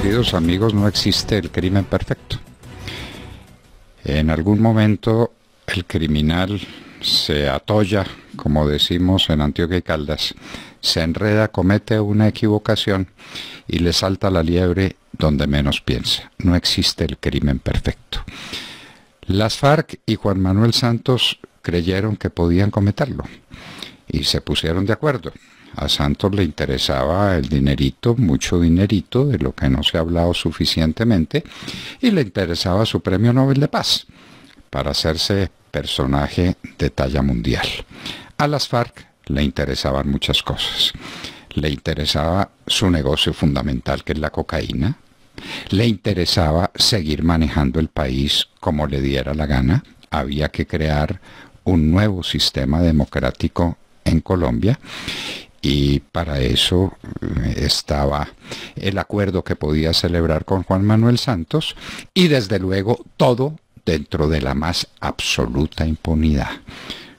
queridos amigos, no existe el crimen perfecto. En algún momento el criminal se atolla, como decimos en Antioquia y Caldas, se enreda, comete una equivocación y le salta la liebre donde menos piensa. No existe el crimen perfecto. Las FARC y Juan Manuel Santos creyeron que podían cometerlo y se pusieron de acuerdo. A Santos le interesaba el dinerito, mucho dinerito, de lo que no se ha hablado suficientemente, y le interesaba su premio Nobel de Paz para hacerse personaje de talla mundial. A las FARC le interesaban muchas cosas. Le interesaba su negocio fundamental, que es la cocaína. Le interesaba seguir manejando el país como le diera la gana. Había que crear un nuevo sistema democrático en Colombia y para eso eh, estaba el acuerdo que podía celebrar con Juan Manuel Santos y desde luego todo dentro de la más absoluta impunidad.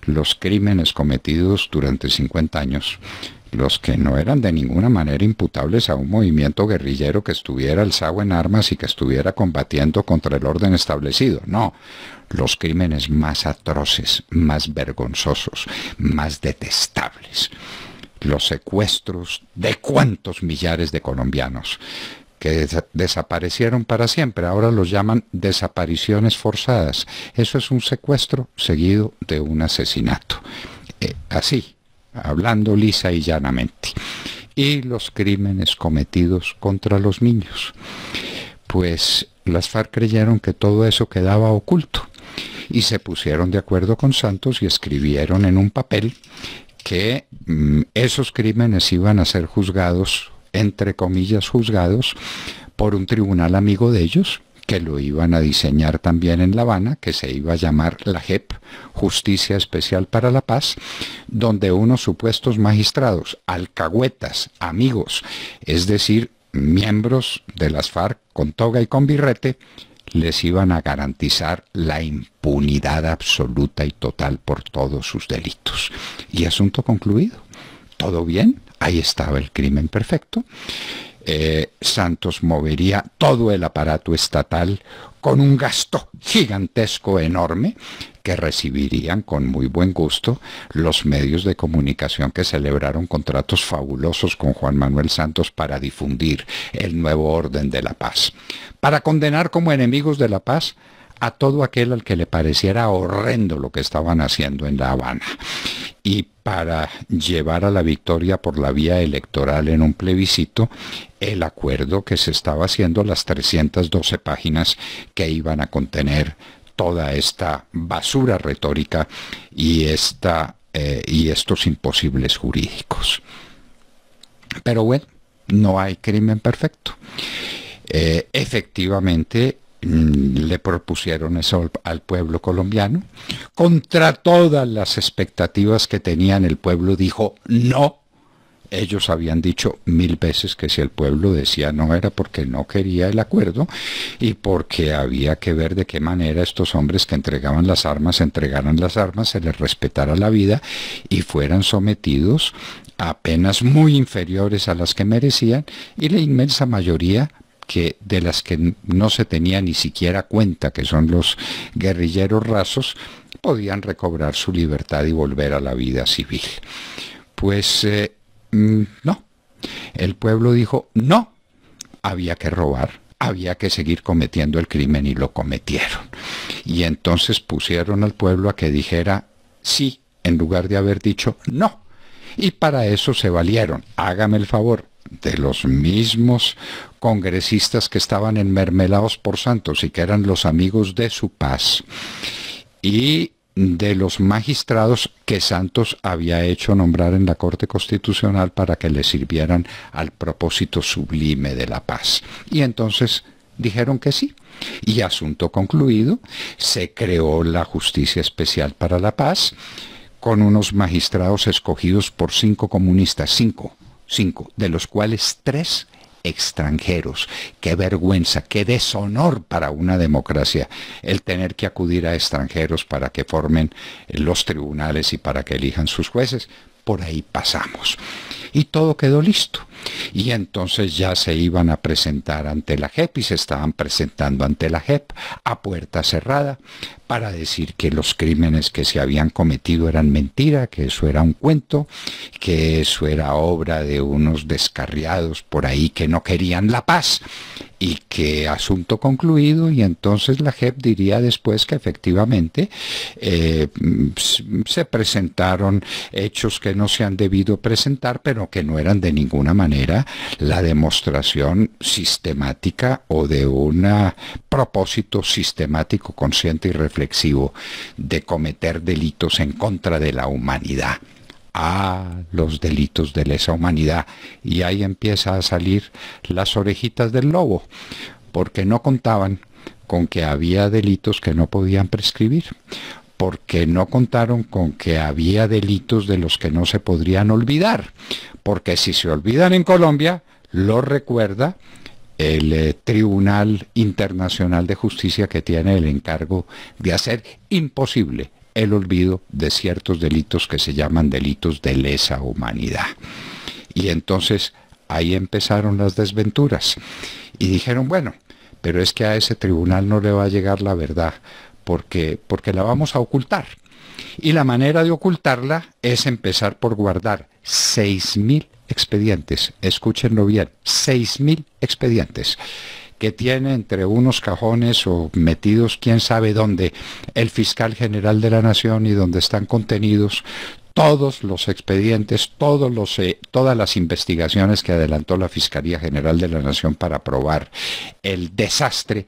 Los crímenes cometidos durante 50 años los que no eran de ninguna manera imputables a un movimiento guerrillero que estuviera alzado en armas y que estuviera combatiendo contra el orden establecido. No, los crímenes más atroces, más vergonzosos, más detestables. Los secuestros de cuantos millares de colombianos que desaparecieron para siempre. Ahora los llaman desapariciones forzadas. Eso es un secuestro seguido de un asesinato. Eh, así, hablando lisa y llanamente, y los crímenes cometidos contra los niños. Pues las FARC creyeron que todo eso quedaba oculto y se pusieron de acuerdo con Santos y escribieron en un papel que mm, esos crímenes iban a ser juzgados, entre comillas juzgados, por un tribunal amigo de ellos, que lo iban a diseñar también en La Habana, que se iba a llamar la JEP, Justicia Especial para la Paz, donde unos supuestos magistrados, alcahuetas, amigos, es decir, miembros de las FARC con toga y con birrete, les iban a garantizar la impunidad absoluta y total por todos sus delitos. Y asunto concluido. Todo bien, ahí estaba el crimen perfecto. Eh, Santos movería todo el aparato estatal con un gasto gigantesco enorme que recibirían con muy buen gusto los medios de comunicación que celebraron contratos fabulosos con Juan Manuel Santos para difundir el nuevo orden de la paz. Para condenar como enemigos de la paz a todo aquel al que le pareciera horrendo lo que estaban haciendo en La Habana y para llevar a la victoria por la vía electoral en un plebiscito el acuerdo que se estaba haciendo, las 312 páginas que iban a contener toda esta basura retórica y, esta, eh, y estos imposibles jurídicos. Pero bueno, no hay crimen perfecto. Eh, efectivamente, Mm, le propusieron eso al pueblo colombiano. Contra todas las expectativas que tenían, el pueblo dijo no. Ellos habían dicho mil veces que si el pueblo decía no era porque no quería el acuerdo y porque había que ver de qué manera estos hombres que entregaban las armas entregaran las armas, se les respetara la vida y fueran sometidos a penas muy inferiores a las que merecían y la inmensa mayoría que de las que no se tenía ni siquiera cuenta, que son los guerrilleros rasos, podían recobrar su libertad y volver a la vida civil. Pues eh, mm, no, el pueblo dijo no, había que robar, había que seguir cometiendo el crimen y lo cometieron. Y entonces pusieron al pueblo a que dijera sí, en lugar de haber dicho no. Y para eso se valieron, hágame el favor, de los mismos congresistas que estaban enmermelados por Santos y que eran los amigos de su paz y de los magistrados que Santos había hecho nombrar en la Corte Constitucional para que le sirvieran al propósito sublime de la paz. Y entonces dijeron que sí. Y asunto concluido, se creó la Justicia Especial para la Paz con unos magistrados escogidos por cinco comunistas, cinco, cinco, de los cuales tres extranjeros. Qué vergüenza, qué deshonor para una democracia el tener que acudir a extranjeros para que formen los tribunales y para que elijan sus jueces. Por ahí pasamos. Y todo quedó listo y entonces ya se iban a presentar ante la JEP y se estaban presentando ante la JEP a puerta cerrada para decir que los crímenes que se habían cometido eran mentira, que eso era un cuento, que eso era obra de unos descarriados por ahí que no querían la paz y que asunto concluido y entonces la JEP diría después que efectivamente eh, se presentaron hechos que no se han debido presentar pero que no eran de ninguna manera era la demostración sistemática o de un propósito sistemático, consciente y reflexivo de cometer delitos en contra de la humanidad a los delitos de lesa humanidad y ahí empieza a salir las orejitas del lobo porque no contaban con que había delitos que no podían prescribir porque no contaron con que había delitos de los que no se podrían olvidar, porque si se olvidan en Colombia, lo recuerda el eh, Tribunal Internacional de Justicia que tiene el encargo de hacer imposible el olvido de ciertos delitos que se llaman delitos de lesa humanidad. Y entonces ahí empezaron las desventuras. Y dijeron, bueno, pero es que a ese tribunal no le va a llegar la verdad porque, la vamos a ocultar. Y la manera de ocultarla es empezar por guardar 6.000 expedientes, escúchenlo bien, 6.000 expedientes que tiene entre unos cajones o metidos quién sabe dónde el fiscal general de la nación y donde están contenidos todos los expedientes, todos los, eh, todas las investigaciones que adelantó la Fiscalía General de la Nación para probar el desastre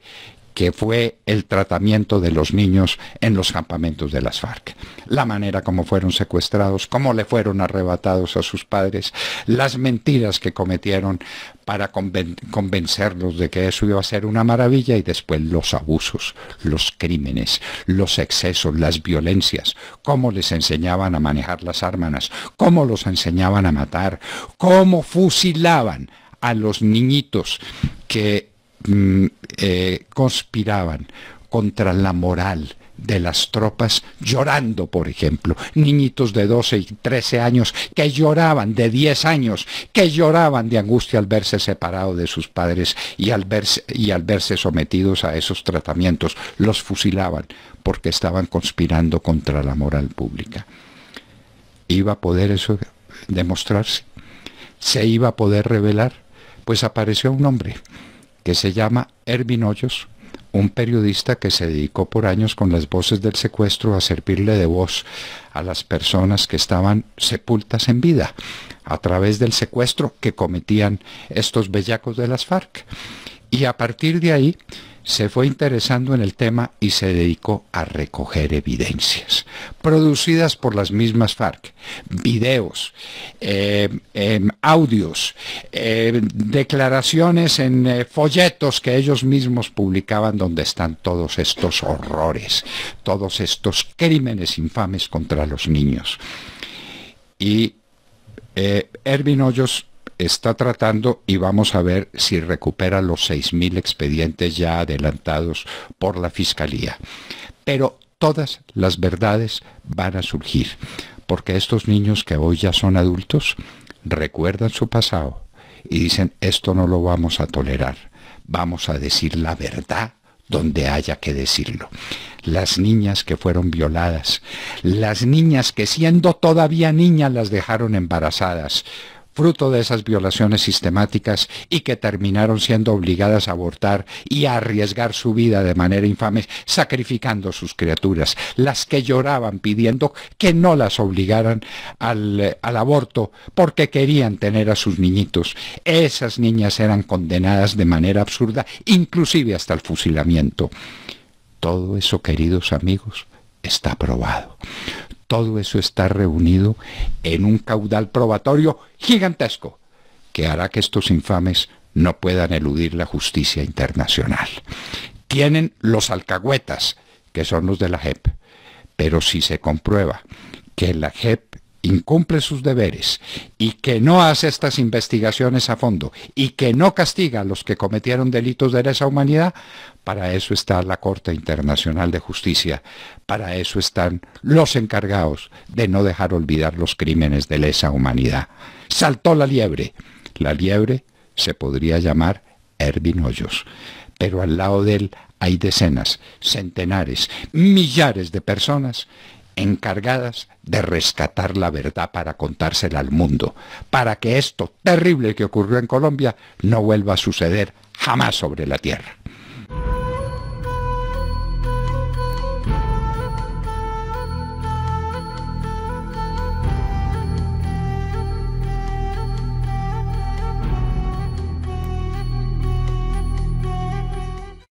que fue el tratamiento de los niños en los campamentos de las FARC, la manera como fueron secuestrados, cómo le fueron arrebatados a sus padres, las mentiras que cometieron para convencerlos de que eso iba a ser una maravilla y después los abusos, los crímenes, los excesos, las violencias, cómo les enseñaban a manejar las armas, cómo los enseñaban a matar, cómo fusilaban a los niñitos que Mm, eh, conspiraban contra la moral de las tropas llorando, por ejemplo, niñitos de 12 y 13 años que lloraban, de 10 años, que lloraban de angustia al verse separados de sus padres y al verse, y al verse sometidos a esos tratamientos. Los fusilaban porque estaban conspirando contra la moral pública. ¿Iba a poder eso demostrarse? ¿Se iba a poder revelar? Pues apareció un hombre que se llama Ervin Hoyos, un periodista que se dedicó por años con las voces del secuestro a servirle de voz a las personas que estaban sepultas en vida a través del secuestro que cometían estos bellacos de las FARC. Y a partir de ahí se fue interesando en el tema y se dedicó a recoger evidencias producidas por las mismas FARC, videos, eh, em, audios, em, declaraciones en eh, folletos que ellos mismos publicaban donde están todos estos horrores, todos estos crímenes infames contra los niños. Y eh, Ervin Hoyos está tratando y vamos a ver si recupera los 6.000 expedientes ya adelantados por la Fiscalía. Pero todas las verdades van a surgir, porque estos niños que hoy ya son adultos recuerdan su pasado y dicen, esto no lo vamos a tolerar, vamos a decir la verdad donde haya que decirlo. Las niñas que fueron violadas, las niñas que siendo todavía niñas las dejaron embarazadas, fruto de esas violaciones sistemáticas y que terminaron siendo obligadas a abortar y a arriesgar su vida de manera infame, sacrificando sus criaturas, las que lloraban pidiendo que no las obligaran al, al aborto porque querían tener a sus niñitos. Esas niñas eran condenadas de manera absurda, inclusive hasta el fusilamiento. Todo eso, queridos amigos, está probado. Todo eso está reunido en un caudal probatorio gigantesco que hará que estos infames no puedan eludir la justicia internacional. Tienen los alcahuetas, que son los de la JEP, pero si se comprueba que la JEP incumple sus deberes y que no hace estas investigaciones a fondo y que no castiga a los que cometieron delitos de lesa humanidad, para eso está la Corte Internacional de Justicia, para eso están los encargados de no dejar olvidar los crímenes de lesa humanidad. Saltó la liebre. La liebre se podría llamar Ervin Hoyos, pero al lado de él hay decenas, centenares, millares de personas encargadas de rescatar la verdad para contársela al mundo, para que esto terrible que ocurrió en Colombia no vuelva a suceder jamás sobre la tierra.